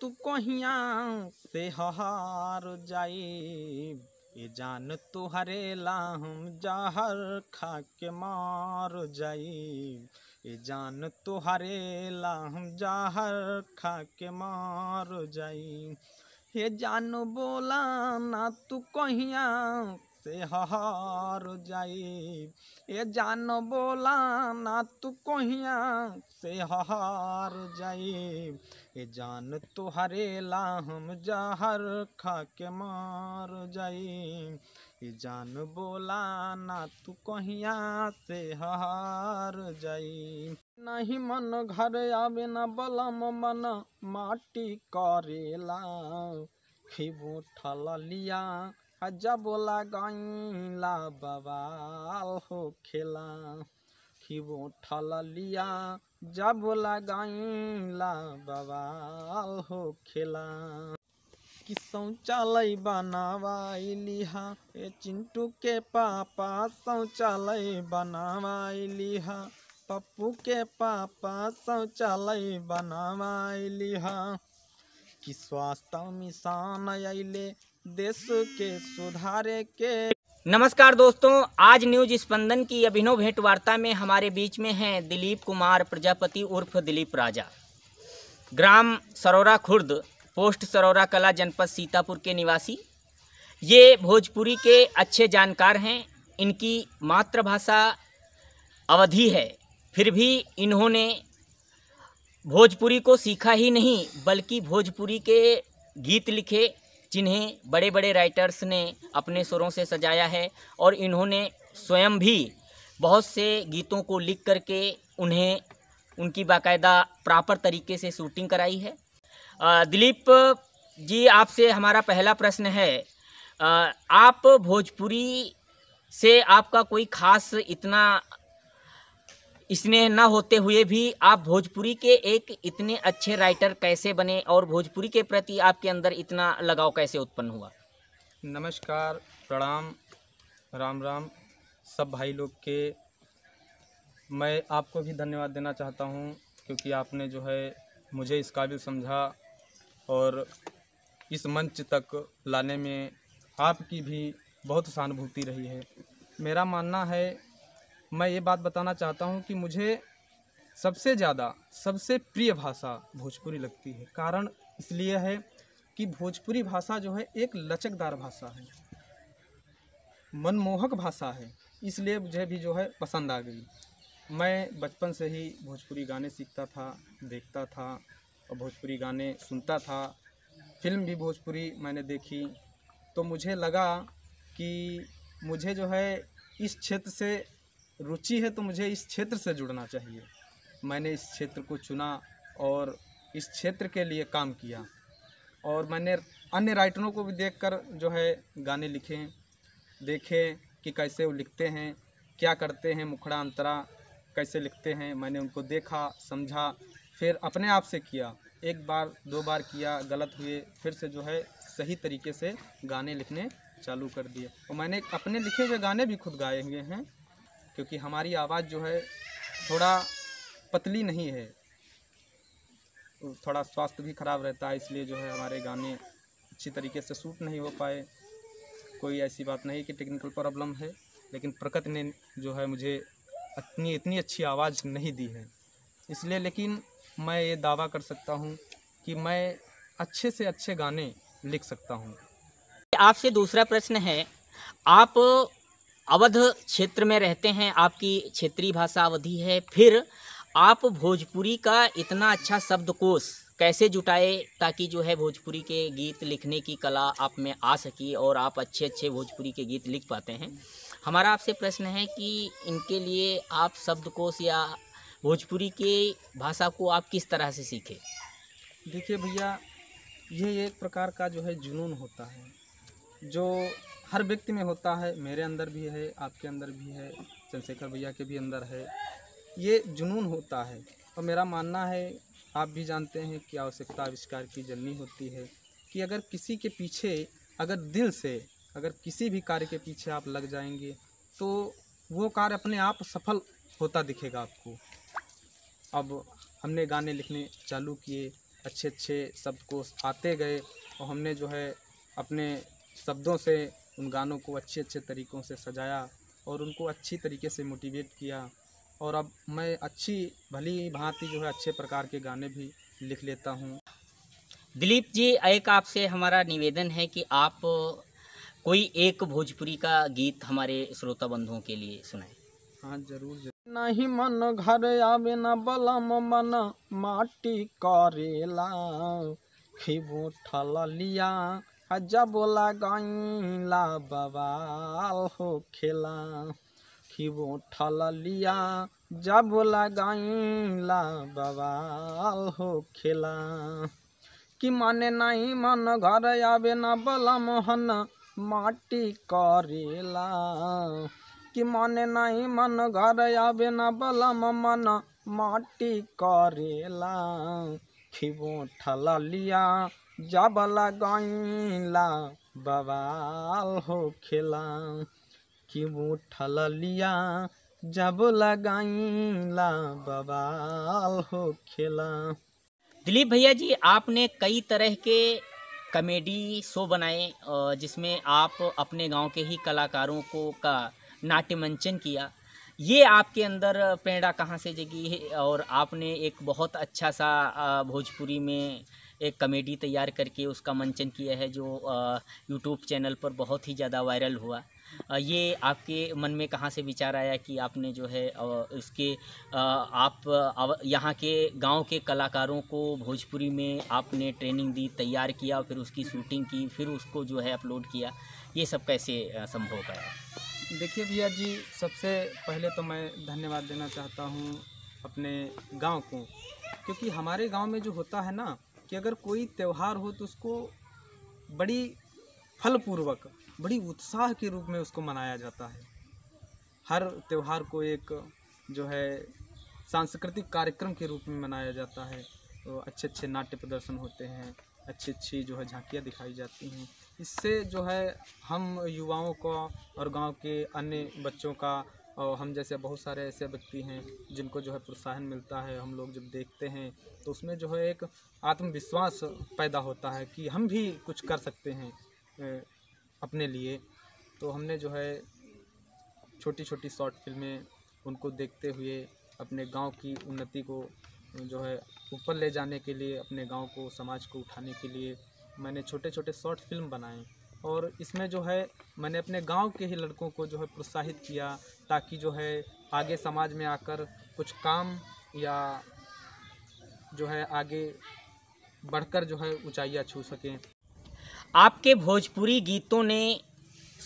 तू कहिया से हार जाई ये जान तू हरे हम जहर खा के मार जाई ये जान तू हरे हम जहर खा के मार जाई ये जान बोला ना तू कहिया से हार जाए ए जान बोला ना तू कहिया से हार जाए ए जान हरे ला हम जहर खा के मार जाए ए जान बोला ना तू कहिया से हार जाए नहीं मन घर आवे ना बलम मन माटी करेला खिबू ठल लिया जब लगैला बवाल हो खेला खिबो ठल लिया जब लगैला बवाल हो खेला कि शौचालय बनावाई लिहा ए चिंटू के पापा शौचालय बनावाई लिहा पप्पू के पापा शौचालय बनावाई लिहा कि स्वास्थ्य मिशन ऐले देश के सुधारे के नमस्कार दोस्तों आज न्यूज स्पंदन की अभिनव भेंट वार्ता में हमारे बीच में हैं दिलीप कुमार प्रजापति उर्फ दिलीप राजा ग्राम सरोरा खुर्द पोस्ट सरोरा कला जनपद सीतापुर के निवासी ये भोजपुरी के अच्छे जानकार हैं इनकी मातृभाषा अवधि है फिर भी इन्होंने भोजपुरी को सीखा ही नहीं बल्कि भोजपुरी के गीत लिखे जिन्हें बड़े बड़े राइटर्स ने अपने सुरों से सजाया है और इन्होंने स्वयं भी बहुत से गीतों को लिख करके उन्हें उनकी बाकायदा प्रॉपर तरीके से शूटिंग कराई है दिलीप जी आपसे हमारा पहला प्रश्न है आप भोजपुरी से आपका कोई खास इतना स्नेह न होते हुए भी आप भोजपुरी के एक इतने अच्छे राइटर कैसे बने और भोजपुरी के प्रति आपके अंदर इतना लगाव कैसे उत्पन्न हुआ नमस्कार प्रणाम राम राम सब भाई लोग के मैं आपको भी धन्यवाद देना चाहता हूँ क्योंकि आपने जो है मुझे इस काबिल समझा और इस मंच तक लाने में आपकी भी बहुत सहानुभूति रही है मेरा मानना है मैं ये बात बताना चाहता हूँ कि मुझे सबसे ज़्यादा सबसे प्रिय भाषा भोजपुरी लगती है कारण इसलिए है कि भोजपुरी भाषा जो है एक लचकदार भाषा है मनमोहक भाषा है इसलिए मुझे भी जो है पसंद आ गई मैं बचपन से ही भोजपुरी गाने सीखता था देखता था और भोजपुरी गाने सुनता था फिल्म भी भोजपुरी मैंने देखी तो मुझे लगा कि मुझे जो है इस क्षेत्र से रुचि है तो मुझे इस क्षेत्र से जुड़ना चाहिए मैंने इस क्षेत्र को चुना और इस क्षेत्र के लिए काम किया और मैंने अन्य राइटरों को भी देखकर जो है गाने लिखे देखे कि कैसे वो लिखते हैं क्या करते हैं मुखड़ा अंतरा कैसे लिखते हैं मैंने उनको देखा समझा फिर अपने आप से किया एक बार दो बार किया गलत हुए फिर से जो है सही तरीके से गाने लिखने चालू कर दिए और मैंने अपने लिखे हुए गाने भी खुद गाए हुए हैं क्योंकि हमारी आवाज़ जो है थोड़ा पतली नहीं है तो थोड़ा स्वास्थ्य भी खराब रहता है इसलिए जो है हमारे गाने अच्छी तरीके से सूट नहीं हो पाए कोई ऐसी बात नहीं कि टेक्निकल प्रॉब्लम है लेकिन प्रकृति ने जो है मुझे इतनी इतनी अच्छी आवाज़ नहीं दी है इसलिए लेकिन मैं ये दावा कर सकता हूँ कि मैं अच्छे से अच्छे गाने लिख सकता हूँ आपसे दूसरा प्रश्न है आप अवध क्षेत्र में रहते हैं आपकी क्षेत्रीय भाषा अवधि है फिर आप भोजपुरी का इतना अच्छा शब्दकोश कैसे जुटाए ताकि जो है भोजपुरी के गीत लिखने की कला आप में आ सकी और आप अच्छे अच्छे भोजपुरी के गीत लिख पाते हैं हमारा आपसे प्रश्न है कि इनके लिए आप शब्दकोश या भोजपुरी के भाषा को आप किस तरह से सीखे देखिए भैया ये एक प्रकार का जो है जुनून होता है जो हर व्यक्ति में होता है मेरे अंदर भी है आपके अंदर भी है चंद्रशेखर भैया के भी अंदर है ये जुनून होता है और मेरा मानना है आप भी जानते हैं कि आवश्यकता आविष्कार की जननी होती है कि अगर किसी के पीछे अगर दिल से अगर किसी भी कार्य के पीछे आप लग जाएंगे तो वो कार्य अपने आप सफल होता दिखेगा आपको अब हमने गाने लिखने चालू किए अच्छे अच्छे को आते गए और हमने जो है अपने शब्दों से उन गानों को अच्छे अच्छे तरीक़ों से सजाया और उनको अच्छी तरीके से मोटिवेट किया और अब मैं अच्छी भली भांति जो है अच्छे प्रकार के गाने भी लिख लेता हूँ दिलीप जी एक आपसे हमारा निवेदन है कि आप कोई एक भोजपुरी का गीत हमारे श्रोता बंधुओं के लिए सुनाए हाँ जरूर नहीं मन घर आवे न बलम मन माटी करेला ठल लिया जबला गईला बवाल हो खेला खिबो ठल लिया जबला गईला बवाल हो खेला कि मने नहीं मन घर आवे न बला मोहन माटी करेला कि मने नहीं मन घर आवे न बला मन माटी करेला खिबो ठल लिया जब लगइला बवाल खेला कि उठल लिया जब लगइला बवाल खेला दिलीप भैया जी आपने कई तरह के कॉमेडी शो बनाए जिसमें आप अपने गांव के ही कलाकारों को का नाट्य मंचन किया ये आपके अंदर प्रेरणा कहाँ से जगी है और आपने एक बहुत अच्छा सा भोजपुरी में एक कमेडी तैयार करके उसका मंचन किया है जो यूट्यूब चैनल पर बहुत ही ज़्यादा वायरल हुआ ये आपके मन में कहाँ से विचार आया कि आपने जो है उसके आप यहाँ के गांव के कलाकारों को भोजपुरी में आपने ट्रेनिंग दी तैयार किया फिर उसकी शूटिंग की फिर उसको जो है अपलोड किया ये सब कैसे संभव गया देखिए भैया जी सबसे पहले तो मैं धन्यवाद देना चाहता हूँ अपने गाँव को क्योंकि हमारे गाँव में जो होता है ना कि अगर कोई त्यौहार हो तो उसको बड़ी फलपूर्वक बड़ी उत्साह के रूप में उसको मनाया जाता है हर त्यौहार को एक जो है सांस्कृतिक कार्यक्रम के रूप में मनाया जाता है तो अच्छे अच्छे नाट्य प्रदर्शन होते हैं अच्छी अच्छी जो है झांकियाँ दिखाई जाती हैं इससे जो है हम युवाओं को और गांव के अन्य बच्चों का और हम जैसे बहुत सारे ऐसे व्यक्ति हैं जिनको जो है प्रोत्साहन मिलता है हम लोग जब देखते हैं तो उसमें जो है एक आत्मविश्वास पैदा होता है कि हम भी कुछ कर सकते हैं अपने लिए तो हमने जो है छोटी छोटी शॉर्ट फिल्में उनको देखते हुए अपने गांव की उन्नति को जो है ऊपर ले जाने के लिए अपने गांव को समाज को उठाने के लिए मैंने छोटे छोटे शॉर्ट फिल्म बनाए और इसमें जो है मैंने अपने गांव के ही लड़कों को जो है प्रोत्साहित किया ताकि जो है आगे समाज में आकर कुछ काम या जो है आगे बढ़कर जो है ऊँचाइयाँ छू सकें आपके भोजपुरी गीतों ने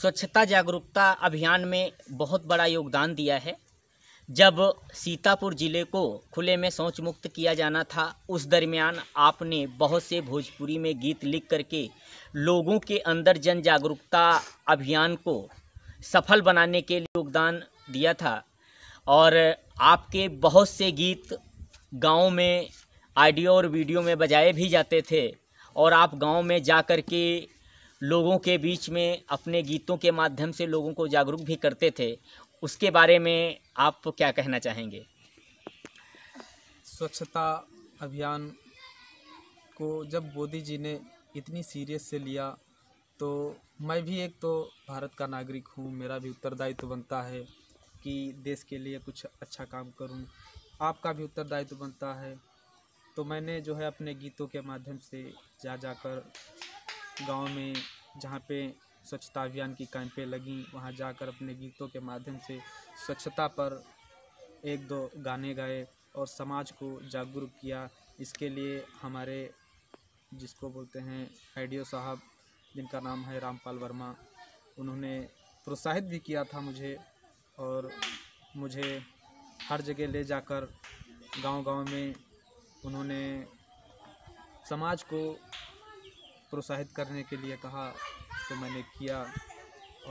स्वच्छता जागरूकता अभियान में बहुत बड़ा योगदान दिया है जब सीतापुर ज़िले को खुले में शौच मुक्त किया जाना था उस दरमियान आपने बहुत से भोजपुरी में गीत लिख करके लोगों के अंदर जन जागरूकता अभियान को सफल बनाने के लिए योगदान दिया था और आपके बहुत से गीत गाँव में ऑडियो और वीडियो में बजाए भी जाते थे और आप गाँव में जा कर के लोगों के बीच में अपने गीतों के माध्यम से लोगों को जागरूक भी करते थे उसके बारे में आप क्या कहना चाहेंगे स्वच्छता अभियान को जब मोदी जी ने इतनी सीरियस से लिया तो मैं भी एक तो भारत का नागरिक हूँ मेरा भी उत्तरदायित्व तो बनता है कि देश के लिए कुछ अच्छा काम करूँ आपका भी उत्तरदायित्व तो बनता है तो मैंने जो है अपने गीतों के माध्यम से जा जाकर गांव में जहाँ पे स्वच्छता अभियान की कैंपें लगी वहाँ जाकर अपने गीतों के माध्यम से स्वच्छता पर एक दो गाने गाए और समाज को जागरूक किया इसके लिए हमारे जिसको बोलते हैं आइडियो साहब जिनका नाम है रामपाल वर्मा उन्होंने प्रोत्साहित भी किया था मुझे और मुझे हर जगह ले जाकर गांव-गांव में उन्होंने समाज को प्रोत्साहित करने के लिए कहा तो मैंने किया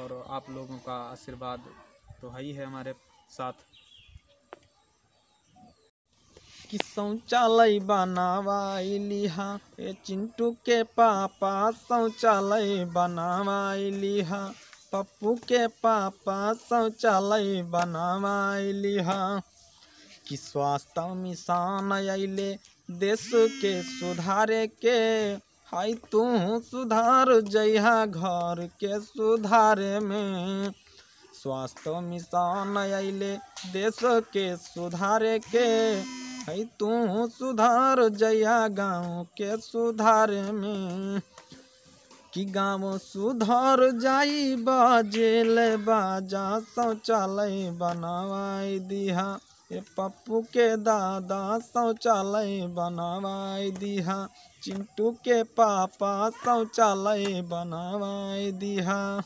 और आप लोगों का आशीर्वाद तो है ही है हमारे साथ कि शौचालय बनावाई हा ए चिंटू के पापा शौचालय बनावाई हा पप्पू के पापा शौचालय बनावाई हा कि स्वास्थ्य मिशन अले देश के सुधारे के हाय तू सुधार जइहा घर के सुधारे में स्वास्थ्य मिशन अले देश के सुधारे के हाय तू सुधार जइहा गाँव के सुधारे में कि गाँव सुधर जाई बजे बाजा शौचालय बनवाई दिहा ए पप्पू के दादा शौचालय बनवाई दिहा चिंटू के पापा शौचालय बनावा दिहा